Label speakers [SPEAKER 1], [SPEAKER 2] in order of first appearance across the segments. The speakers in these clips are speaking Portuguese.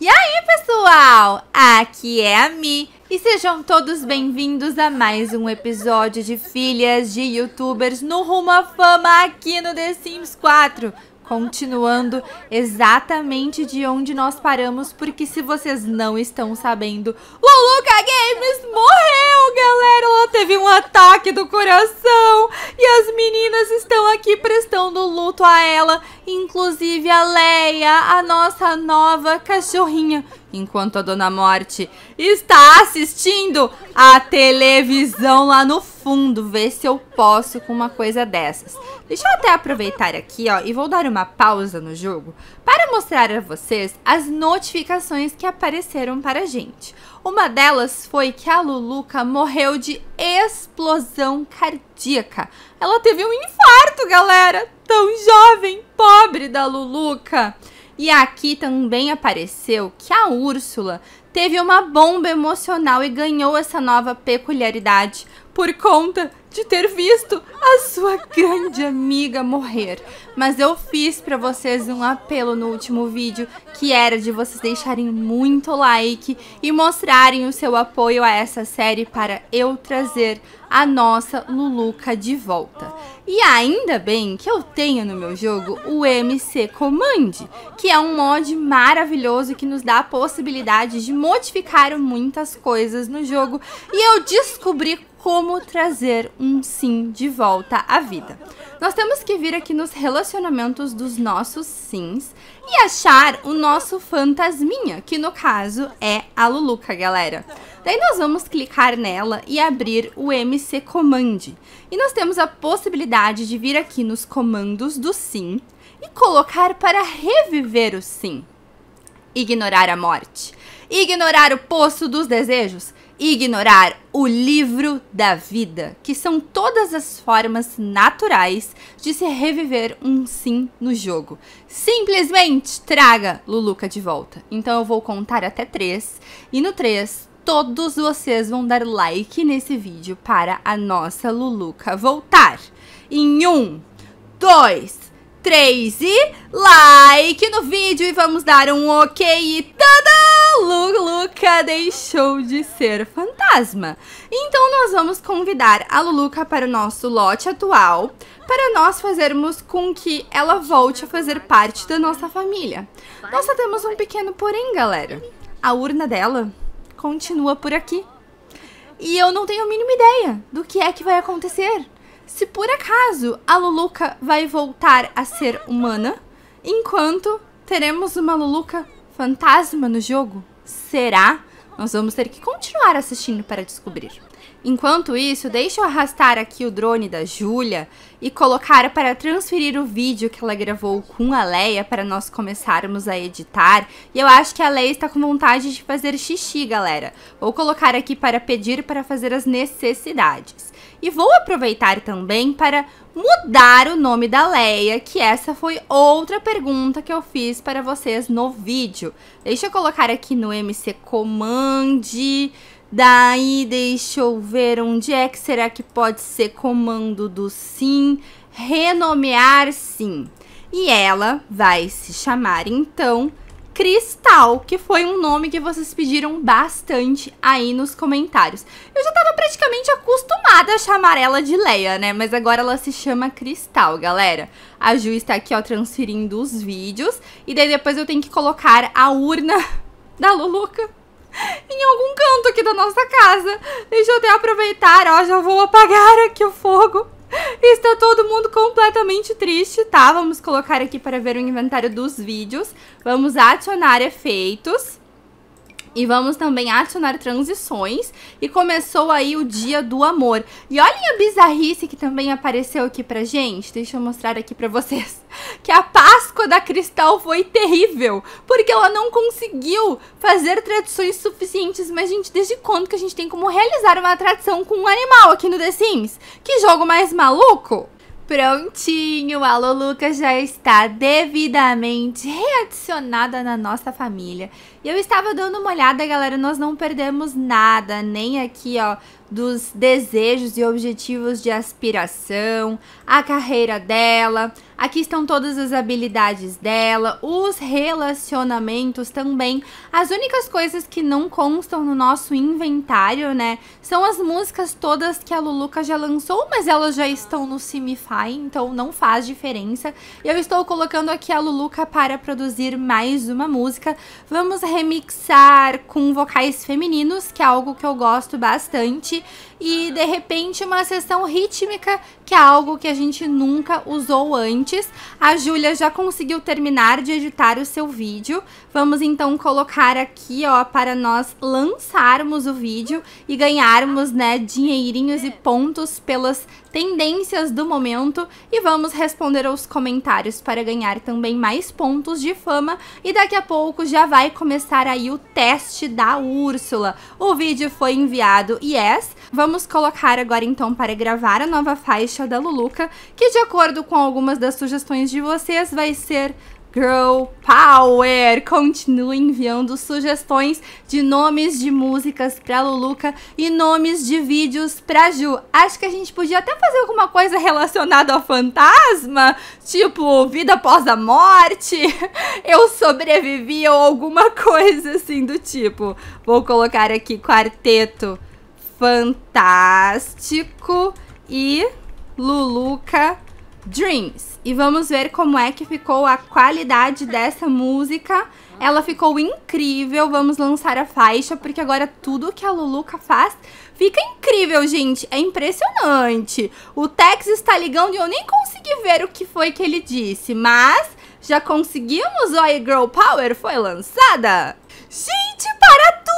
[SPEAKER 1] E aí, pessoal? Aqui é a Mi e sejam todos bem-vindos a mais um episódio de Filhas de Youtubers no Rumo à Fama aqui no The Sims 4 continuando exatamente de onde nós paramos, porque se vocês não estão sabendo, Luluca Games morreu, galera! Ela teve um ataque do coração e as meninas estão aqui prestando luto a ela, inclusive a Leia, a nossa nova cachorrinha enquanto a Dona Morte está assistindo a televisão lá no fundo, ver se eu posso com uma coisa dessas. Deixa eu até aproveitar aqui, ó, e vou dar uma pausa no jogo para mostrar a vocês as notificações que apareceram para a gente. Uma delas foi que a Luluca morreu de explosão cardíaca. Ela teve um infarto, galera! Tão jovem, pobre da Luluca! E aqui também apareceu que a Úrsula teve uma bomba emocional e ganhou essa nova peculiaridade por conta de ter visto a sua grande amiga morrer. Mas eu fiz para vocês um apelo no último vídeo, que era de vocês deixarem muito like e mostrarem o seu apoio a essa série para eu trazer a nossa Luluca de volta. E ainda bem que eu tenho no meu jogo o MC Command, que é um mod maravilhoso que nos dá a possibilidade de modificar muitas coisas no jogo. E eu descobri como trazer um sim de volta à vida. Nós temos que vir aqui nos relacionamentos dos nossos sims e achar o nosso fantasminha, que no caso é a Luluca, galera. Daí nós vamos clicar nela e abrir o MC Command. E nós temos a possibilidade de vir aqui nos comandos do sim e colocar para reviver o sim. Ignorar a morte. Ignorar o poço dos desejos ignorar o livro da vida, que são todas as formas naturais de se reviver um sim no jogo. Simplesmente traga Luluca de volta. Então eu vou contar até três, e no três todos vocês vão dar like nesse vídeo para a nossa Luluca voltar. Em um, dois, 3 e like no vídeo e vamos dar um ok e tada! Luluca deixou de ser fantasma. Então nós vamos convidar a Luluca para o nosso lote atual para nós fazermos com que ela volte a fazer parte da nossa família. Nós só temos um pequeno porém, galera. A urna dela continua por aqui. E eu não tenho a mínima ideia do que é que vai acontecer se por acaso a Luluca vai voltar a ser humana, enquanto teremos uma Luluca fantasma no jogo? Será? Nós vamos ter que continuar assistindo para descobrir. Enquanto isso, deixa eu arrastar aqui o drone da Júlia e colocar para transferir o vídeo que ela gravou com a Leia para nós começarmos a editar. E eu acho que a Leia está com vontade de fazer xixi, galera. Vou colocar aqui para pedir para fazer as necessidades. E vou aproveitar também para mudar o nome da Leia, que essa foi outra pergunta que eu fiz para vocês no vídeo. Deixa eu colocar aqui no MC Command. Daí, deixa eu ver onde é que será que pode ser comando do sim, renomear sim. E ela vai se chamar então Cristal, que foi um nome que vocês pediram bastante aí nos comentários. Eu já tava praticamente errado chamarela chamar ela de Leia, né? Mas agora ela se chama Cristal, galera. A Ju está aqui, ó, transferindo os vídeos. E daí depois eu tenho que colocar a urna da Luluca em algum canto aqui da nossa casa. Deixa eu até aproveitar, ó, já vou apagar aqui o fogo. Está todo mundo completamente triste, tá? Vamos colocar aqui para ver o inventário dos vídeos. Vamos adicionar efeitos. E vamos também adicionar transições. E começou aí o dia do amor. E olhem a bizarrice que também apareceu aqui pra gente. Deixa eu mostrar aqui pra vocês. Que a Páscoa da Cristal foi terrível. Porque ela não conseguiu fazer tradições suficientes. Mas, gente, desde quando que a gente tem como realizar uma tradição com um animal aqui no The Sims? Que jogo mais maluco! Prontinho, a Luluca já está devidamente readicionada na nossa família. E eu estava dando uma olhada, galera, nós não perdemos nada, nem aqui, ó, dos desejos e objetivos de aspiração, a carreira dela, aqui estão todas as habilidades dela, os relacionamentos também. As únicas coisas que não constam no nosso inventário, né, são as músicas todas que a Luluca já lançou, mas elas já estão no Simify, então não faz diferença. Eu estou colocando aqui a Luluca para produzir mais uma música. Vamos remixar com vocais femininos, que é algo que eu gosto bastante e de repente uma sessão rítmica, que é algo que a gente nunca usou antes. A Júlia já conseguiu terminar de editar o seu vídeo. Vamos então colocar aqui, ó, para nós lançarmos o vídeo e ganharmos, né, dinheirinhos e pontos pelas tendências do momento e vamos responder aos comentários para ganhar também mais pontos de fama e daqui a pouco já vai começar aí o teste da Úrsula. O vídeo foi enviado yes, vamos Vamos colocar agora então para gravar a nova faixa da Luluca, que de acordo com algumas das sugestões de vocês vai ser Girl Power. Continue enviando sugestões de nomes de músicas para Luluca e nomes de vídeos para Ju. Acho que a gente podia até fazer alguma coisa relacionada ao fantasma, tipo vida após a morte, eu sobrevivi ou alguma coisa assim do tipo. Vou colocar aqui quarteto Fantástico e Luluca Dreams. E vamos ver como é que ficou a qualidade dessa música. Ela ficou incrível. Vamos lançar a faixa, porque agora tudo que a Luluca faz fica incrível, gente. É impressionante. O Tex está ligando e eu nem consegui ver o que foi que ele disse, mas já conseguimos. Oi, Girl Power foi lançada. Gente, para tudo!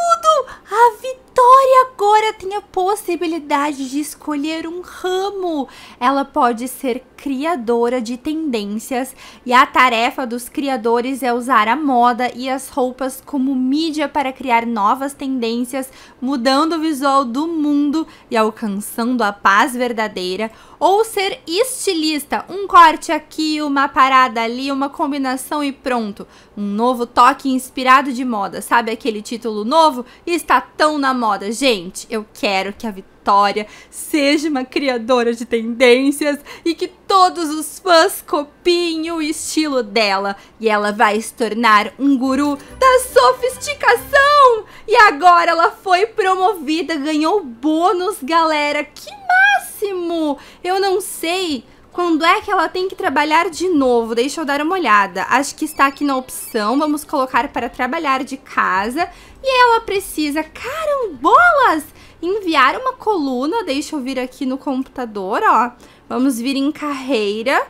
[SPEAKER 1] A Vitória agora tem a possibilidade de escolher um ramo. Ela pode ser criadora de tendências e a tarefa dos criadores é usar a moda e as roupas como mídia para criar novas tendências, mudando o visual do mundo e alcançando a paz verdadeira, ou ser estilista, um corte aqui, uma parada ali, uma combinação e pronto, um novo toque inspirado de moda, sabe aquele título novo? Está tão na moda. Gente, eu quero que a Vitória seja uma criadora de tendências e que todos os fãs copiem o estilo dela. E ela vai se tornar um guru da sofisticação! E agora ela foi promovida, ganhou bônus, galera. Que máximo! Eu não sei quando é que ela tem que trabalhar de novo? Deixa eu dar uma olhada. Acho que está aqui na opção. Vamos colocar para trabalhar de casa. E ela precisa, carambolas, enviar uma coluna. Deixa eu vir aqui no computador, ó. Vamos vir em carreira.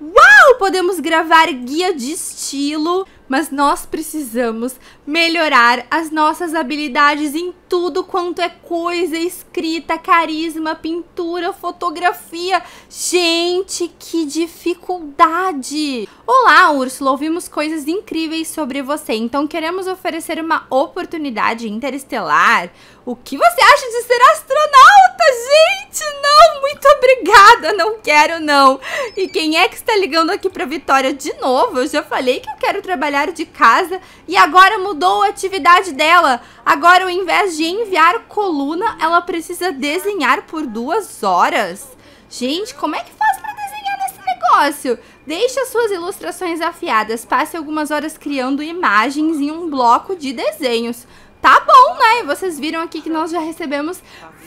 [SPEAKER 1] Uau! Podemos gravar guia de estilo mas nós precisamos melhorar as nossas habilidades em tudo quanto é coisa: escrita, carisma, pintura, fotografia. Gente, que dificuldade! Olá, Úrsula, ouvimos coisas incríveis sobre você, então queremos oferecer uma oportunidade interestelar. O que você acha de ser astronauta? gente! Não, muito obrigada, não quero não. E quem é que está ligando aqui para Vitória de novo? Eu já falei que eu quero trabalhar de casa e agora mudou a atividade dela. Agora, ao invés de enviar coluna, ela precisa desenhar por duas horas. Gente, como é que faz para desenhar nesse negócio? Deixe as suas ilustrações afiadas, passe algumas horas criando imagens em um bloco de desenhos. Tá bom, né? Vocês viram aqui que nós já recebemos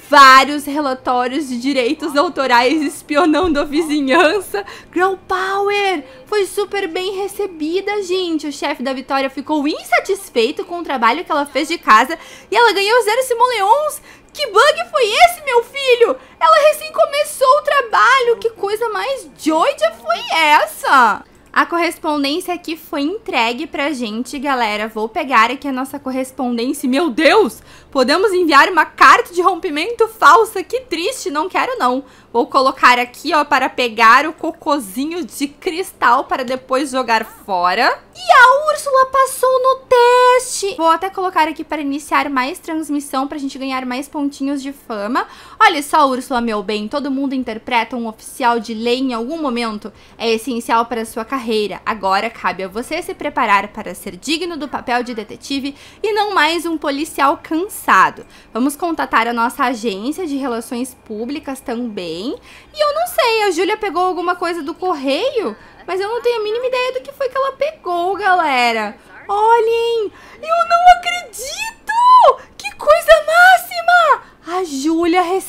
[SPEAKER 1] vários relatórios de direitos autorais espionando a vizinhança. Girl Power! Foi super bem recebida, gente. O chefe da Vitória ficou insatisfeito com o trabalho que ela fez de casa e ela ganhou zero simoleons. Que bug foi esse, meu filho? Ela recém começou o trabalho. Que coisa mais joia foi essa? A correspondência aqui foi entregue pra gente, galera. Vou pegar aqui a nossa correspondência. Meu Deus! Podemos enviar uma carta de rompimento falsa. Que triste, não quero não. Vou colocar aqui, ó, para pegar o cocozinho de cristal para depois jogar fora. E a Úrsula passou no teste! Vou até colocar aqui para iniciar mais transmissão pra gente ganhar mais pontinhos de fama. Olha só, Úrsula, meu bem, todo mundo interpreta um oficial de lei em algum momento. É essencial para sua carreira carreira. Agora cabe a você se preparar para ser digno do papel de detetive e não mais um policial cansado. Vamos contatar a nossa agência de relações públicas também. E eu não sei, a Júlia pegou alguma coisa do correio, mas eu não tenho a mínima ideia do que foi que ela pegou, galera. Olhem,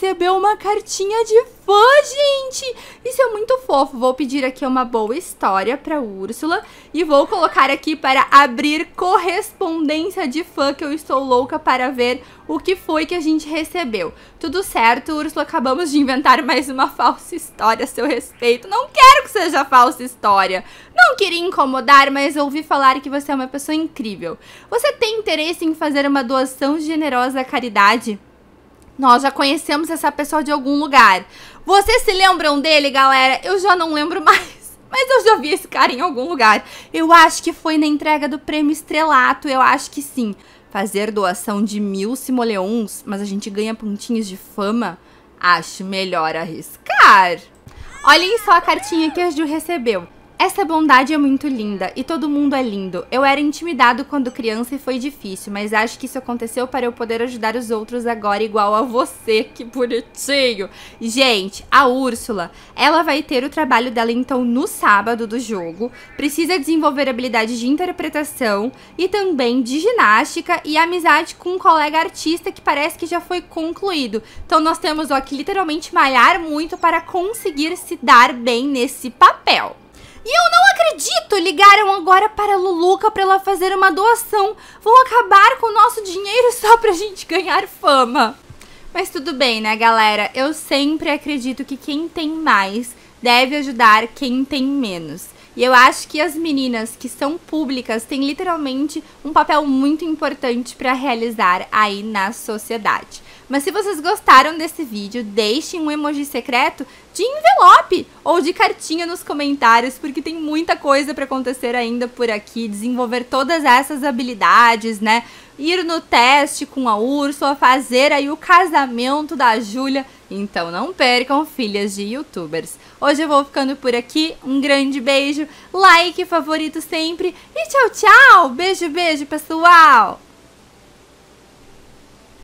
[SPEAKER 1] recebeu uma cartinha de fã, gente! Isso é muito fofo. Vou pedir aqui uma boa história para Úrsula e vou colocar aqui para abrir correspondência de fã que eu estou louca para ver o que foi que a gente recebeu. Tudo certo, Úrsula, acabamos de inventar mais uma falsa história a seu respeito. Não quero que seja falsa história. Não queria incomodar, mas ouvi falar que você é uma pessoa incrível. Você tem interesse em fazer uma doação generosa à caridade? Nós já conhecemos essa pessoa de algum lugar. Vocês se lembram dele, galera? Eu já não lembro mais. Mas eu já vi esse cara em algum lugar. Eu acho que foi na entrega do prêmio Estrelato, eu acho que sim. Fazer doação de mil simoleons, mas a gente ganha pontinhos de fama? Acho melhor arriscar. Olhem só a cartinha que a Ju recebeu. Essa bondade é muito linda e todo mundo é lindo. Eu era intimidado quando criança e foi difícil, mas acho que isso aconteceu para eu poder ajudar os outros agora igual a você, que bonitinho. Gente, a Úrsula, ela vai ter o trabalho dela então no sábado do jogo, precisa desenvolver habilidade de interpretação e também de ginástica e amizade com um colega artista que parece que já foi concluído. Então nós temos ó, que literalmente malhar muito para conseguir se dar bem nesse papel. E eu não acredito! Ligaram agora para a Luluca para ela fazer uma doação. Vão acabar com o nosso dinheiro só pra gente ganhar fama. Mas tudo bem, né, galera? Eu sempre acredito que quem tem mais deve ajudar quem tem menos. E eu acho que as meninas que são públicas têm literalmente um papel muito importante para realizar aí na sociedade. Mas se vocês gostaram desse vídeo, deixem um emoji secreto de envelope ou de cartinha nos comentários, porque tem muita coisa para acontecer ainda por aqui, desenvolver todas essas habilidades, né? Ir no teste com a Úrsula, fazer aí o casamento da Júlia. Então não percam filhas de youtubers. Hoje eu vou ficando por aqui. Um grande beijo, like, favorito sempre e tchau, tchau. Beijo, beijo, pessoal.